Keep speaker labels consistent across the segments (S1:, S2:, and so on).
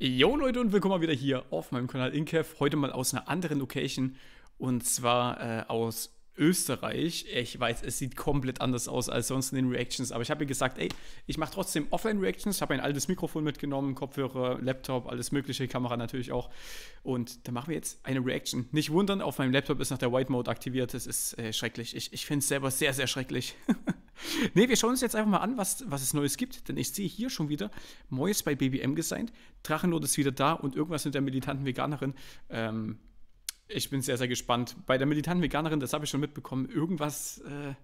S1: Jo Leute und willkommen mal wieder hier auf meinem Kanal InCav. Heute mal aus einer anderen Location und zwar äh, aus Österreich. Ich weiß, es sieht komplett anders aus als sonst in den Reactions, aber ich habe ihr gesagt, ey, ich mache trotzdem Offline-Reactions. Ich habe ein altes Mikrofon mitgenommen, Kopfhörer, Laptop, alles mögliche, Kamera natürlich auch. Und da machen wir jetzt eine Reaction. Nicht wundern, auf meinem Laptop ist noch der White Mode aktiviert. Das ist äh, schrecklich. Ich, ich finde es selber sehr, sehr schrecklich. ne, wir schauen uns jetzt einfach mal an, was, was es Neues gibt. Denn ich sehe hier schon wieder Mois bei BBM gesigned, Drachenlord ist wieder da und irgendwas mit der militanten Veganerin. Ähm, ich bin sehr, sehr gespannt. Bei der militanten Veganerin, das habe ich schon mitbekommen, irgendwas, äh,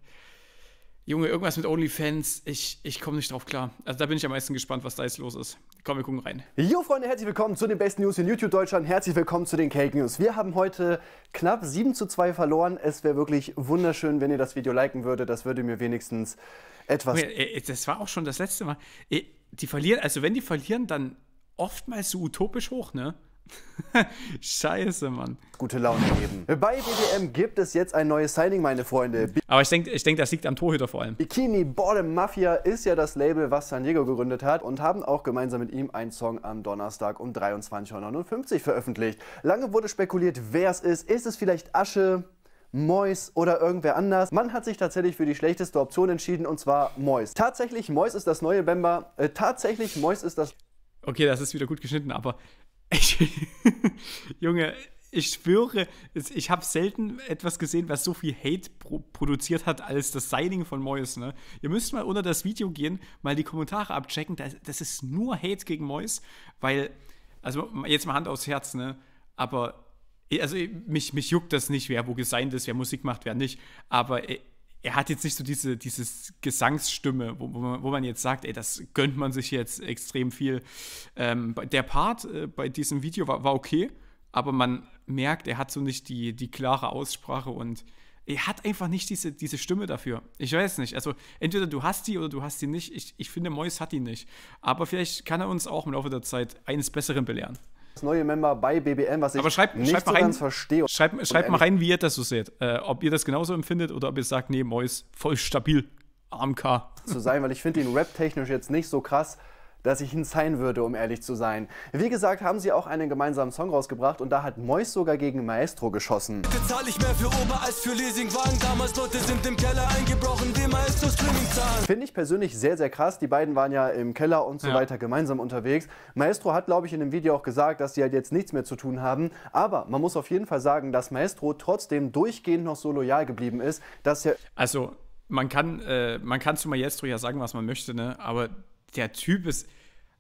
S1: Junge, irgendwas mit OnlyFans, ich, ich komme nicht drauf klar. Also da bin ich am meisten gespannt, was da jetzt los ist. Komm, wir gucken rein.
S2: Jo Freunde, herzlich willkommen zu den besten News in YouTube Deutschland. Herzlich willkommen zu den Cake News. Wir haben heute knapp 7 zu 2 verloren. Es wäre wirklich wunderschön, wenn ihr das Video liken würdet. Das würde mir wenigstens
S1: etwas... Äh, äh, das war auch schon das letzte Mal. Äh, die verlieren, also wenn die verlieren, dann oftmals so utopisch hoch, ne? Scheiße, Mann. Gute
S2: Laune geben. Bei BDM gibt es jetzt ein neues Signing, meine Freunde.
S1: Aber ich denke, ich denk, das liegt am Torhüter vor allem.
S2: Bikini Bottom Mafia ist ja das Label, was San Diego gegründet hat und haben auch gemeinsam mit ihm einen Song am Donnerstag um 23.59 Uhr veröffentlicht. Lange wurde spekuliert, wer es ist. Ist es vielleicht Asche? Mois oder irgendwer anders. Man hat sich tatsächlich für die schlechteste Option entschieden und zwar Mois. Tatsächlich, Mois ist das neue Bemba. Äh, tatsächlich, Mois ist das.
S1: Okay, das ist wieder gut geschnitten, aber ich, Junge, ich schwöre, ich habe selten etwas gesehen, was so viel Hate pro produziert hat, als das Signing von Mois. Ne? Ihr müsst mal unter das Video gehen, mal die Kommentare abchecken. Das, das ist nur Hate gegen Mois, weil, also jetzt mal Hand aufs Herz, ne? aber eh, also eh, mich, mich juckt das nicht, wer wo gesigned ist, wer Musik macht, wer nicht. Aber eh, er hat jetzt nicht so diese dieses Gesangsstimme, wo, wo, man, wo, man, jetzt sagt, ey, das gönnt man sich jetzt extrem viel. Ähm, der Part äh, bei diesem Video war, war, okay, aber man merkt, er hat so nicht die, die klare Aussprache und er hat einfach nicht diese, diese Stimme dafür. Ich weiß nicht. Also entweder du hast die oder du hast die nicht. Ich, ich finde, Mois hat die nicht. Aber vielleicht kann er uns auch im Laufe der Zeit eines Besseren belehren das
S2: neue Member bei BBM, was ich Aber schreibt, nicht schreibt so rein, ganz
S1: verstehe. Schreibt, schreibt mal rein, wie ihr das so seht. Äh, ob ihr das genauso empfindet oder ob ihr sagt, nee, Mois, voll stabil, AMK. Zu
S2: sein, weil ich finde ihn rap-technisch jetzt nicht so krass, dass ich ihn sein würde, um ehrlich zu sein. Wie gesagt, haben sie auch einen gemeinsamen Song rausgebracht und da hat Mois sogar gegen Maestro geschossen. Bezahle ich mehr für Ober als für Leasingwagen. Damals Leute sind im Keller eingebrochen, dem Maestro Streaming zahlen. Finde ich persönlich sehr, sehr krass. Die beiden waren ja im Keller und so ja. weiter gemeinsam unterwegs. Maestro hat, glaube ich, in dem Video auch gesagt, dass sie halt jetzt nichts mehr zu tun haben. Aber man muss auf jeden Fall sagen, dass Maestro trotzdem durchgehend noch so loyal geblieben ist, dass er.
S1: Also, man kann, äh, man kann zu Maestro ja sagen, was man möchte, ne? aber der Typ ist,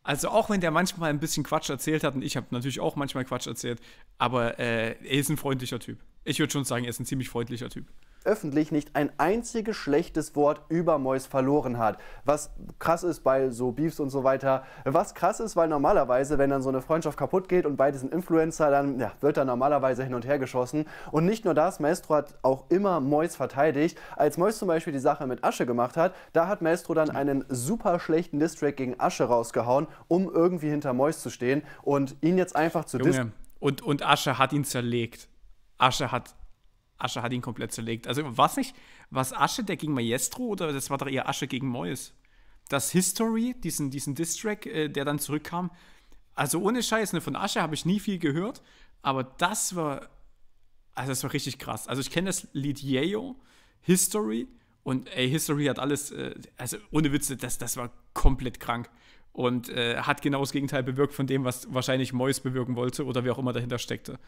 S1: also auch wenn der manchmal ein bisschen Quatsch erzählt hat, und ich habe natürlich auch manchmal Quatsch erzählt, aber äh, er ist ein freundlicher Typ. Ich würde schon sagen, er ist ein ziemlich freundlicher Typ
S2: öffentlich nicht ein einziges schlechtes Wort über Mois verloren hat. Was krass ist bei so Beefs und so weiter. Was krass ist, weil normalerweise, wenn dann so eine Freundschaft kaputt geht und beide sind Influencer, dann ja, wird da normalerweise hin und her geschossen. Und nicht nur das, Maestro hat auch immer Mois verteidigt. Als Mois zum Beispiel die Sache mit Asche gemacht hat, da hat Maestro dann einen super schlechten Distrack gegen Asche rausgehauen, um irgendwie hinter Mois zu stehen und ihn jetzt einfach zu Junge,
S1: und, und Asche hat ihn zerlegt. Asche hat Asche hat ihn komplett zerlegt. Also was nicht, was Asche, der gegen Maestro oder das war doch eher Asche gegen Moyes? Das History, diesen, diesen Distrack, äh, der dann zurückkam. Also ohne Scheiß, ne, von Asche habe ich nie viel gehört, aber das war, also das war richtig krass. Also ich kenne das Lied Yeo, History und ey, History hat alles, äh, also ohne Witze, das, das war komplett krank und äh, hat genau das Gegenteil bewirkt von dem, was wahrscheinlich Moyes bewirken wollte oder wer auch immer dahinter steckte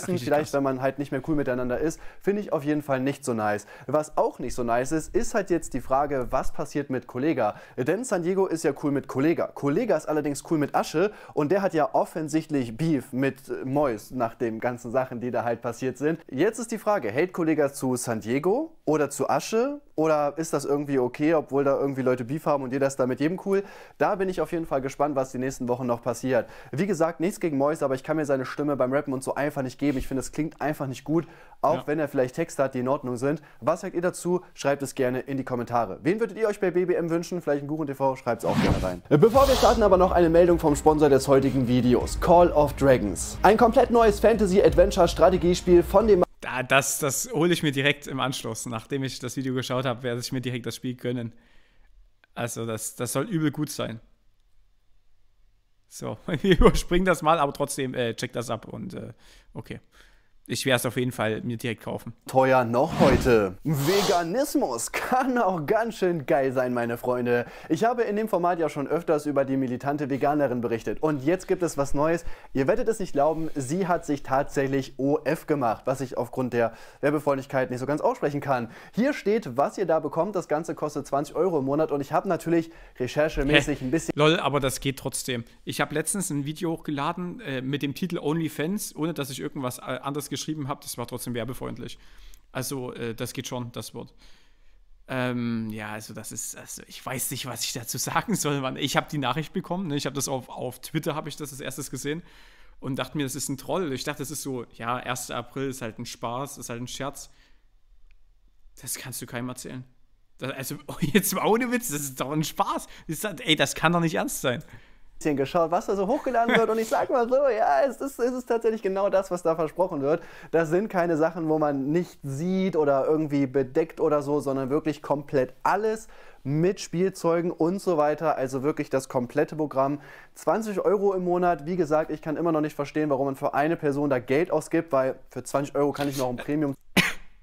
S1: vielleicht, wenn
S2: man halt nicht mehr cool miteinander ist, finde ich auf jeden Fall nicht so nice. Was auch nicht so nice ist, ist halt jetzt die Frage, was passiert mit Kollega? Denn San Diego ist ja cool mit Kollega. Kollega ist allerdings cool mit Asche und der hat ja offensichtlich Beef mit Mois nach den ganzen Sachen, die da halt passiert sind. Jetzt ist die Frage, hält Kollega zu San Diego oder zu Asche? Oder ist das irgendwie okay, obwohl da irgendwie Leute Beef haben und jeder ist da mit jedem cool? Da bin ich auf jeden Fall gespannt, was die nächsten Wochen noch passiert. Wie gesagt, nichts gegen Mois, aber ich kann mir seine Stimme beim Rappen und so einfach nicht geben. Ich finde, das klingt einfach nicht gut, auch ja. wenn er vielleicht Texte hat, die in Ordnung sind. Was sagt ihr dazu? Schreibt es gerne in die Kommentare. Wen würdet ihr euch bei BBM wünschen? Vielleicht ein Guru TV? Schreibt es auch gerne rein. Bevor wir starten, aber noch eine Meldung vom Sponsor des heutigen Videos: Call of Dragons. Ein komplett neues Fantasy-Adventure-Strategiespiel
S1: von dem das, das hole ich mir direkt im Anschluss. Nachdem ich das Video geschaut habe, werde ich mir direkt das Spiel gönnen. Also, das, das soll übel gut sein. So, wir überspringen das mal, aber trotzdem äh, check das ab und äh, okay ich werde es auf jeden Fall mir direkt kaufen.
S2: Teuer noch heute. Veganismus kann auch ganz schön geil sein, meine Freunde. Ich habe in dem Format ja schon öfters über die militante Veganerin berichtet. Und jetzt gibt es was Neues. Ihr werdet es nicht glauben, sie hat sich tatsächlich OF gemacht, was ich aufgrund der Werbefreundlichkeit nicht so ganz aussprechen kann. Hier steht, was ihr da bekommt. Das Ganze kostet 20 Euro im Monat. Und ich habe natürlich recherchemäßig Hä? ein
S1: bisschen... Lol, aber das geht trotzdem. Ich habe letztens ein Video hochgeladen äh, mit dem Titel OnlyFans, ohne dass ich irgendwas äh, anderes geschrieben habe, das war trotzdem werbefreundlich. Also, äh, das geht schon, das Wort. Ähm, ja, also das ist, also ich weiß nicht, was ich dazu sagen soll, Mann. Ich habe die Nachricht bekommen, ne? ich habe das auf, auf Twitter, habe ich das als erstes gesehen und dachte mir, das ist ein Troll. Ich dachte, das ist so, ja, 1. April ist halt ein Spaß, ist halt ein Scherz. Das kannst du keinem erzählen. Das, also, jetzt mal ohne Witz, das ist doch ein Spaß. Das ey, das kann doch nicht ernst sein bisschen geschaut,
S2: was da so hochgeladen wird. Und ich sag mal so, ja, es ist, es ist tatsächlich genau das, was da versprochen wird. Das sind keine Sachen, wo man nicht sieht oder irgendwie bedeckt oder so, sondern wirklich komplett alles mit Spielzeugen und so weiter. Also wirklich das komplette Programm. 20 Euro im Monat. Wie gesagt, ich kann immer noch nicht verstehen, warum man für eine Person da Geld ausgibt, weil für 20
S1: Euro kann ich noch ein Premium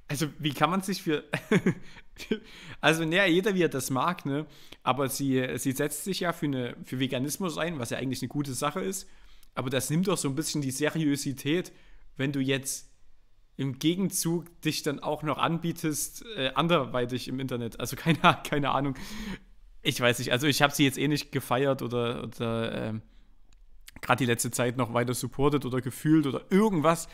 S1: also, wie kann man sich für. also, naja, jeder, wie er das mag, ne? Aber sie, sie setzt sich ja für, eine, für Veganismus ein, was ja eigentlich eine gute Sache ist. Aber das nimmt doch so ein bisschen die Seriosität, wenn du jetzt im Gegenzug dich dann auch noch anbietest, äh, anderweitig im Internet. Also, keine, keine Ahnung. Ich weiß nicht. Also, ich habe sie jetzt eh nicht gefeiert oder. oder ähm, gerade die letzte Zeit noch weiter supportet oder gefühlt oder irgendwas.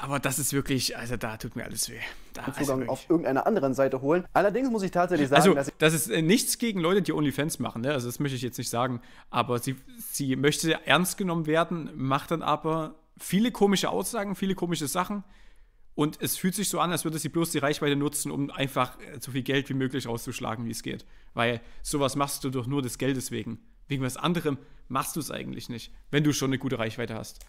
S1: Aber das ist wirklich, also da tut mir alles weh.
S2: Da, also Zugang wirklich. auf irgendeiner anderen Seite holen. Allerdings muss ich tatsächlich sagen, also, dass ich das ist
S1: äh, nichts gegen Leute, die OnlyFans machen. Ne? Also das möchte ich jetzt nicht sagen. Aber sie, sie möchte ernst genommen werden, macht dann aber viele komische Aussagen, viele komische Sachen. Und es fühlt sich so an, als würde sie bloß die Reichweite nutzen, um einfach äh, so viel Geld wie möglich rauszuschlagen, wie es geht. Weil sowas machst du doch nur des Geldes wegen. Wegen was anderem machst du es eigentlich nicht, wenn du schon eine gute Reichweite hast.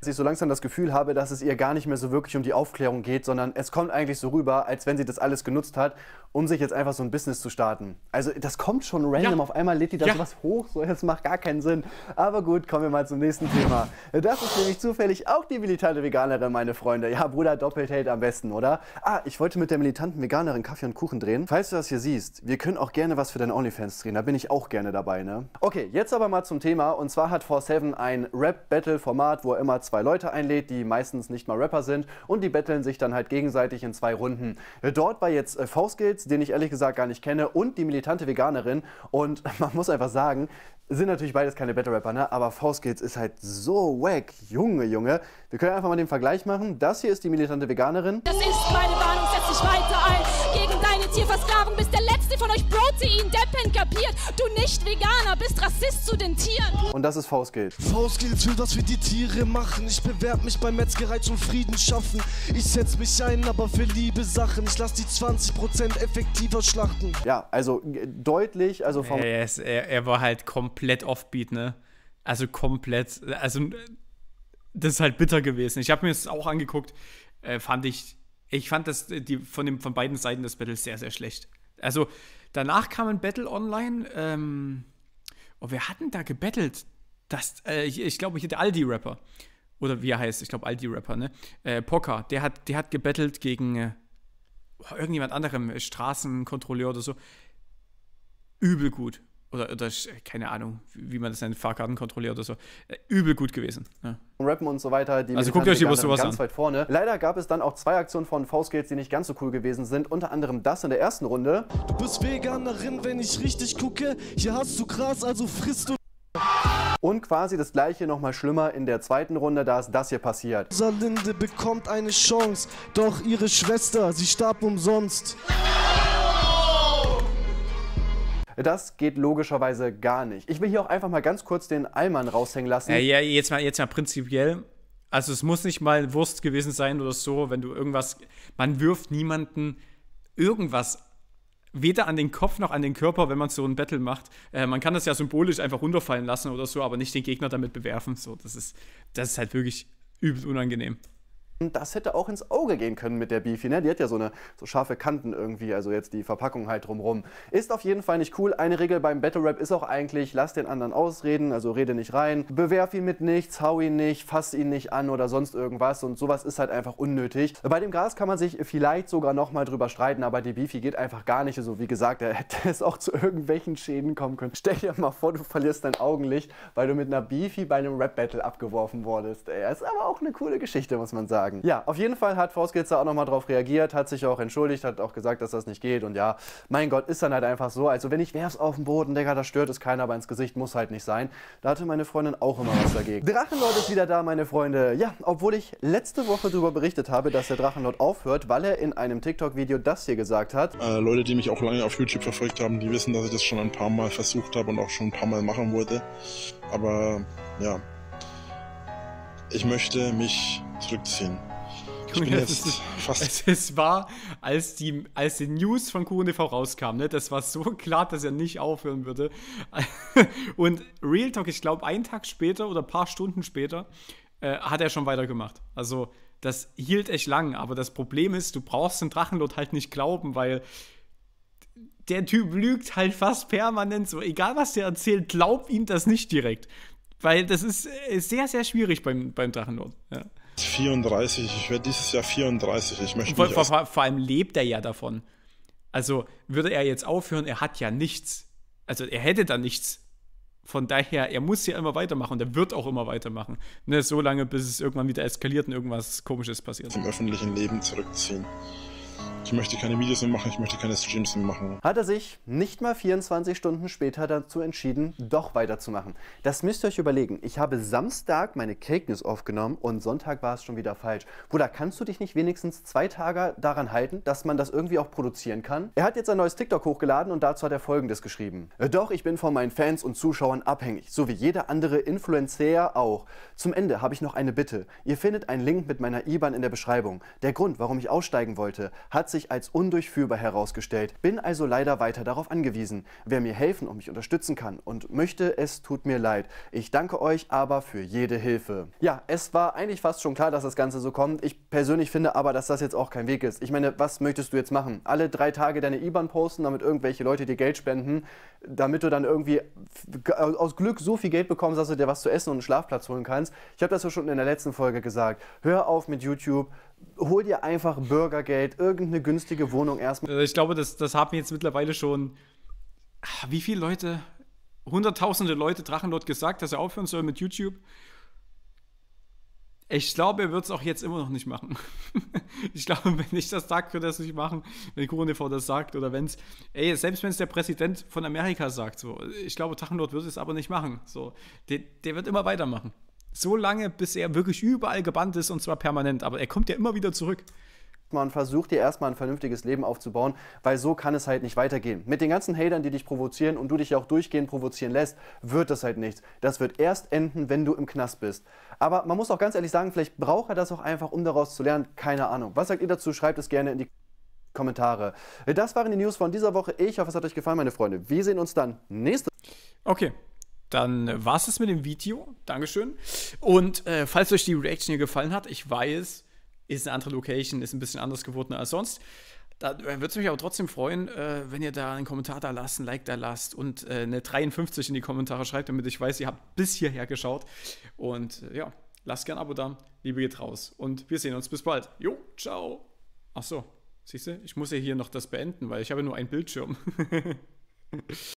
S2: Dass ich so langsam das Gefühl habe, dass es ihr gar nicht mehr so wirklich um die Aufklärung geht, sondern es kommt eigentlich so rüber, als wenn sie das alles genutzt hat, um sich jetzt einfach so ein Business zu starten. Also das kommt schon random. Ja. Auf einmal lädt die da ja. was hoch, so das macht gar keinen Sinn. Aber gut, kommen wir mal zum nächsten Thema. Das ist nämlich zufällig auch die militante Veganerin, meine Freunde. Ja, Bruder, doppelt hält am besten, oder? Ah, ich wollte mit der militanten Veganerin Kaffee und Kuchen drehen. Falls du das hier siehst, wir können auch gerne was für deine OnlyFans drehen. Da bin ich auch gerne dabei, ne? Okay, jetzt aber mal zum Thema. Und zwar hat 4-7 ein Rap-Battle-Format, wo er immer zwei Leute einlädt, die meistens nicht mal Rapper sind und die betteln sich dann halt gegenseitig in zwei Runden. Äh, dort war jetzt äh, Faustgills, den ich ehrlich gesagt gar nicht kenne, und die militante Veganerin und man muss einfach sagen, sind natürlich beides keine Battle Rapper, ne? aber Faustgills ist halt so wack. Junge, Junge. Wir können einfach mal den Vergleich machen. Das hier ist die militante Veganerin.
S1: Das ist meine Warnung, setz dich weiter ein. Massentierversklavung bist der letzte von euch Protein-Deppen kapiert. Du nicht Veganer bist Rassist zu den Tieren.
S2: Und das ist Faustgeld. Faustgeld für das wir die Tiere machen. Ich bewerb mich beim Metzgerei zum Frieden schaffen. Ich setz mich ein, aber für liebe Sachen. Ich lass die 20% effektiver schlachten. Ja, also äh, deutlich, also vom... Er,
S1: ist, er, er war halt komplett offbeat, ne? Also komplett, also äh, das ist halt bitter gewesen. Ich habe mir das auch angeguckt, äh, fand ich ich fand das äh, die, von, dem, von beiden Seiten des Battles sehr, sehr schlecht. Also, danach kam ein Battle online. Ähm, oh, wir hatten da gebettelt. Das, äh, ich, ich glaube, hier der Aldi-Rapper. Oder wie er heißt, ich glaube Aldi-Rapper, ne? Äh, Pocker, der hat, der hat gebettelt gegen äh, oh, irgendjemand anderem, äh, Straßenkontrolleur oder so. Übel gut oder, oder äh, keine Ahnung, wie man das nennt, kontrolliert oder so, äh, übel gut gewesen. Ja.
S2: Rappen und so weiter, die also guckt euch lieber sowas ganz an. weit vorne. Leider gab es dann auch zwei Aktionen von V-Skills, die nicht ganz so cool gewesen sind, unter anderem das in der ersten Runde. Du bist Veganerin, wenn ich richtig gucke, hier hast du Gras, also frisst du... Und quasi das gleiche nochmal schlimmer in der zweiten Runde, da ist das hier passiert. Salinde bekommt eine Chance, doch ihre Schwester, sie starb umsonst. Das geht logischerweise gar nicht. Ich will hier auch einfach mal ganz kurz den Allmann raushängen lassen. Ja,
S1: ja, jetzt mal, jetzt mal prinzipiell. Also es muss nicht mal Wurst gewesen sein oder so, wenn du irgendwas. Man wirft niemanden irgendwas weder an den Kopf noch an den Körper, wenn man so ein Battle macht. Äh, man kann das ja symbolisch einfach runterfallen lassen oder so, aber nicht den Gegner damit bewerfen. So, das ist, das ist halt wirklich übel unangenehm.
S2: Das hätte auch ins Auge gehen können mit der Beefy, ne? Die hat ja so eine so scharfe Kanten irgendwie, also jetzt die Verpackung halt drumrum. Ist auf jeden Fall nicht cool. Eine Regel beim Battle Rap ist auch eigentlich, lass den anderen ausreden, also rede nicht rein, bewerf ihn mit nichts, hau ihn nicht, fass ihn nicht an oder sonst irgendwas und sowas ist halt einfach unnötig. Bei dem Gras kann man sich vielleicht sogar nochmal drüber streiten, aber die Beefy geht einfach gar nicht. Also wie gesagt, er hätte es auch zu irgendwelchen Schäden kommen können. Stell dir mal vor, du verlierst dein Augenlicht, weil du mit einer Beefy bei einem Rap Battle abgeworfen wurdest. Ey, ist aber auch eine coole Geschichte, muss man sagen sagen. Ja, auf jeden Fall hat da auch nochmal drauf reagiert, hat sich auch entschuldigt, hat auch gesagt, dass das nicht geht und ja, mein Gott, ist dann halt einfach so. Also wenn ich werf's auf den Boden, Digga, da stört es keiner, aber ins Gesicht muss halt nicht sein. Da hatte meine Freundin auch immer was dagegen. Drachenlord ist wieder da, meine Freunde. Ja, obwohl ich letzte Woche darüber berichtet habe, dass der Drachenlord aufhört, weil er in einem TikTok-Video das hier gesagt hat. Äh, Leute, die mich auch lange auf YouTube verfolgt haben, die wissen, dass ich das schon ein paar Mal versucht habe und auch schon ein paar Mal machen wollte. Aber ja, ich möchte mich zurückziehen.
S1: Ich bin jetzt ist, fast. Es, es, war, als die, als die News von QNTV rauskam, ne, das war so klar, dass er nicht aufhören würde. Und Real Talk, ich glaube, einen Tag später oder ein paar Stunden später äh, hat er schon weitergemacht. Also, das hielt echt lang. Aber das Problem ist, du brauchst den Drachenlord halt nicht glauben, weil der Typ lügt halt fast permanent so. Egal, was der erzählt, glaub ihm das nicht direkt. Weil das ist äh, sehr, sehr schwierig beim, beim Drachenlord. Ja. 34, ich werde dieses Jahr 34. Ich möchte vor, vor, vor allem lebt er ja davon. Also würde er jetzt aufhören, er hat ja nichts. Also er hätte da nichts. Von daher, er muss ja immer weitermachen und er wird auch immer weitermachen. Ne, so lange, bis es irgendwann wieder eskaliert und irgendwas Komisches passiert. Im
S2: öffentlichen Leben zurückziehen ich möchte keine Videos mehr machen, ich möchte keine Streams mehr machen. Hat er sich nicht mal 24 Stunden später dazu entschieden, doch weiterzumachen. Das müsst ihr euch überlegen. Ich habe Samstag meine Cake News aufgenommen und Sonntag war es schon wieder falsch. Bruder, kannst du dich nicht wenigstens zwei Tage daran halten, dass man das irgendwie auch produzieren kann? Er hat jetzt ein neues TikTok hochgeladen und dazu hat er folgendes geschrieben. Äh, doch, ich bin von meinen Fans und Zuschauern abhängig, so wie jeder andere Influencer auch. Zum Ende habe ich noch eine Bitte. Ihr findet einen Link mit meiner IBAN in der Beschreibung. Der Grund, warum ich aussteigen wollte, hat sich als undurchführbar herausgestellt, bin also leider weiter darauf angewiesen. Wer mir helfen und mich unterstützen kann und möchte, es tut mir leid. Ich danke euch aber für jede Hilfe. Ja, es war eigentlich fast schon klar, dass das Ganze so kommt. Ich persönlich finde aber, dass das jetzt auch kein Weg ist. Ich meine, was möchtest du jetzt machen? Alle drei Tage deine IBAN posten, damit irgendwelche Leute dir Geld spenden, damit du dann irgendwie äh, aus Glück so viel Geld bekommst, dass du dir was zu essen und einen Schlafplatz holen kannst. Ich habe das ja schon in der letzten Folge gesagt. Hör auf mit YouTube, hol dir einfach Bürgergeld, irgendeine günstige Wohnung erstmal.
S1: Äh, ich glaube, das, das haben jetzt mittlerweile schon, ah, wie viele Leute, hunderttausende Leute Drachenlord gesagt, dass er aufhören soll mit YouTube. Ich glaube, er wird es auch jetzt immer noch nicht machen. ich glaube, wenn ich das sage, wird er es nicht machen. Wenn KuronTV das sagt oder wenn es, ey, selbst wenn es der Präsident von Amerika sagt, so, ich glaube, Drachenlord wird es aber nicht machen. So, der, der wird immer weitermachen so lange, bis er wirklich überall gebannt ist und zwar permanent. Aber er kommt ja immer wieder zurück.
S2: Man versucht dir erstmal ein vernünftiges Leben aufzubauen, weil so kann es halt nicht weitergehen. Mit den ganzen Hatern, die dich provozieren und du dich ja auch durchgehend provozieren lässt, wird das halt nichts. Das wird erst enden, wenn du im Knast bist. Aber man muss auch ganz ehrlich sagen, vielleicht braucht er das auch einfach, um daraus zu lernen. Keine Ahnung. Was sagt ihr dazu? Schreibt es gerne in die Kommentare. Das waren die News von dieser Woche.
S1: Ich hoffe, es hat euch gefallen, meine Freunde. Wir sehen uns dann nächste. Woche. Okay, dann war es das mit dem Video. Dankeschön. Und äh, falls euch die Reaction hier gefallen hat, ich weiß, ist eine andere Location, ist ein bisschen anders geworden als sonst. Da äh, würde es mich aber trotzdem freuen, äh, wenn ihr da einen Kommentar da lasst, ein Like da lasst und äh, eine 53 in die Kommentare schreibt, damit ich weiß, ihr habt bis hierher geschaut. Und äh, ja, lasst gerne ein Abo da. Liebe geht raus. Und wir sehen uns bis bald. Jo, ciao. Ach so, siehst du, ich muss ja hier noch das beenden, weil ich habe nur einen Bildschirm.